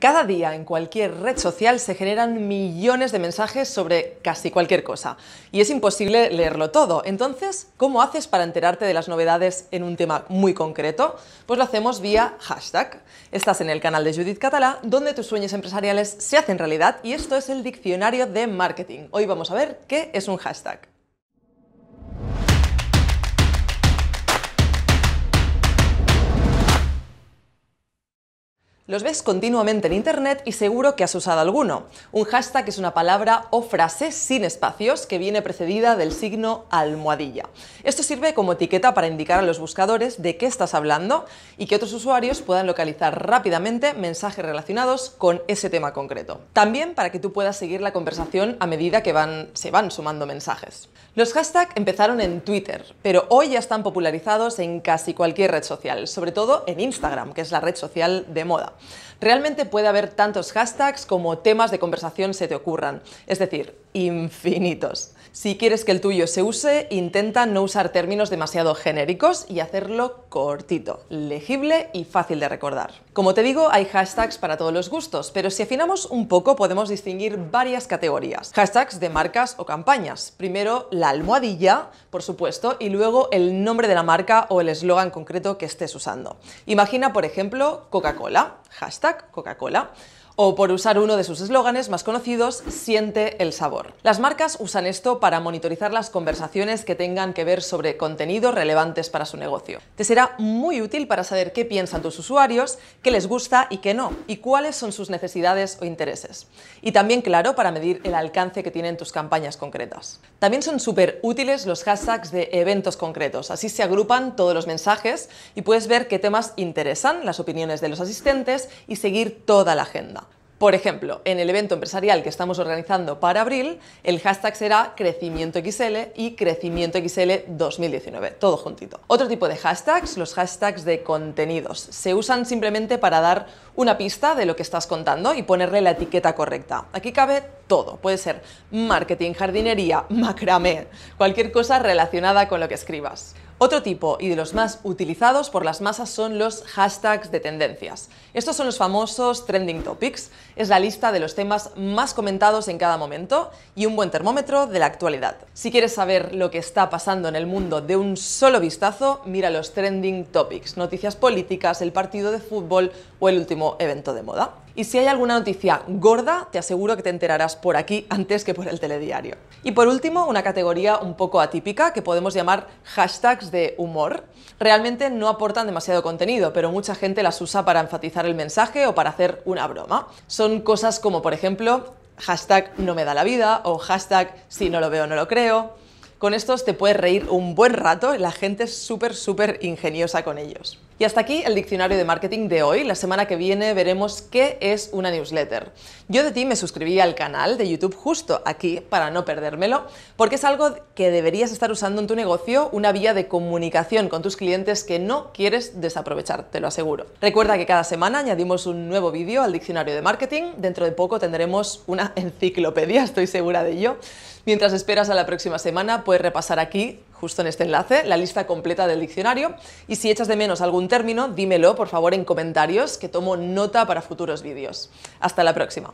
Cada día en cualquier red social se generan millones de mensajes sobre casi cualquier cosa y es imposible leerlo todo. Entonces, ¿cómo haces para enterarte de las novedades en un tema muy concreto? Pues lo hacemos vía hashtag. Estás en el canal de Judith Catalá, donde tus sueños empresariales se hacen realidad y esto es el diccionario de marketing. Hoy vamos a ver qué es un hashtag. Los ves continuamente en Internet y seguro que has usado alguno. Un hashtag es una palabra o frase sin espacios que viene precedida del signo almohadilla. Esto sirve como etiqueta para indicar a los buscadores de qué estás hablando y que otros usuarios puedan localizar rápidamente mensajes relacionados con ese tema concreto. También para que tú puedas seguir la conversación a medida que se van sumando mensajes. Los hashtags empezaron en Twitter, pero hoy ya están popularizados en casi cualquier red social, sobre todo en Instagram, que es la red social de moda. Realmente puede haber tantos hashtags como temas de conversación se te ocurran, es decir, infinitos. Si quieres que el tuyo se use, intenta no usar términos demasiado genéricos y hacerlo cortito, legible y fácil de recordar. Como te digo, hay hashtags para todos los gustos, pero si afinamos un poco podemos distinguir varias categorías. Hashtags de marcas o campañas. Primero la almohadilla, por supuesto, y luego el nombre de la marca o el eslogan concreto que estés usando. Imagina, por ejemplo, Coca-Cola hashtag Coca-Cola. O por usar uno de sus eslóganes más conocidos, siente el sabor. Las marcas usan esto para monitorizar las conversaciones que tengan que ver sobre contenidos relevantes para su negocio. Te será muy útil para saber qué piensan tus usuarios, qué les gusta y qué no, y cuáles son sus necesidades o intereses. Y también, claro, para medir el alcance que tienen tus campañas concretas. También son súper útiles los hashtags de eventos concretos, así se agrupan todos los mensajes y puedes ver qué temas interesan, las opiniones de los asistentes y seguir toda la agenda. Por ejemplo, en el evento empresarial que estamos organizando para abril, el hashtag será crecimiento XL y crecimiento XL 2019, todo juntito. Otro tipo de hashtags, los hashtags de contenidos. Se usan simplemente para dar una pista de lo que estás contando y ponerle la etiqueta correcta. Aquí cabe todo. Puede ser marketing, jardinería, macramé, cualquier cosa relacionada con lo que escribas. Otro tipo y de los más utilizados por las masas son los hashtags de tendencias. Estos son los famosos trending topics. Es la lista de los temas más comentados en cada momento y un buen termómetro de la actualidad. Si quieres saber lo que está pasando en el mundo de un solo vistazo, mira los trending topics, noticias políticas, el partido de fútbol o el último evento de moda. Y si hay alguna noticia gorda, te aseguro que te enterarás por aquí antes que por el telediario. Y por último, una categoría un poco atípica que podemos llamar hashtags de humor. Realmente no aportan demasiado contenido, pero mucha gente las usa para enfatizar el mensaje o para hacer una broma. Son cosas como, por ejemplo, hashtag no me da la vida o hashtag si no lo veo no lo creo. Con estos te puedes reír un buen rato la gente es súper, súper ingeniosa con ellos. Y hasta aquí el diccionario de marketing de hoy. La semana que viene veremos qué es una newsletter. Yo de ti me suscribí al canal de YouTube justo aquí para no perdérmelo, porque es algo que deberías estar usando en tu negocio, una vía de comunicación con tus clientes que no quieres desaprovechar, te lo aseguro. Recuerda que cada semana añadimos un nuevo vídeo al diccionario de marketing. Dentro de poco tendremos una enciclopedia, estoy segura de ello. Mientras esperas a la próxima semana, puedes repasar aquí, justo en este enlace, la lista completa del diccionario y si echas de menos algún término, dímelo por favor en comentarios que tomo nota para futuros vídeos. Hasta la próxima.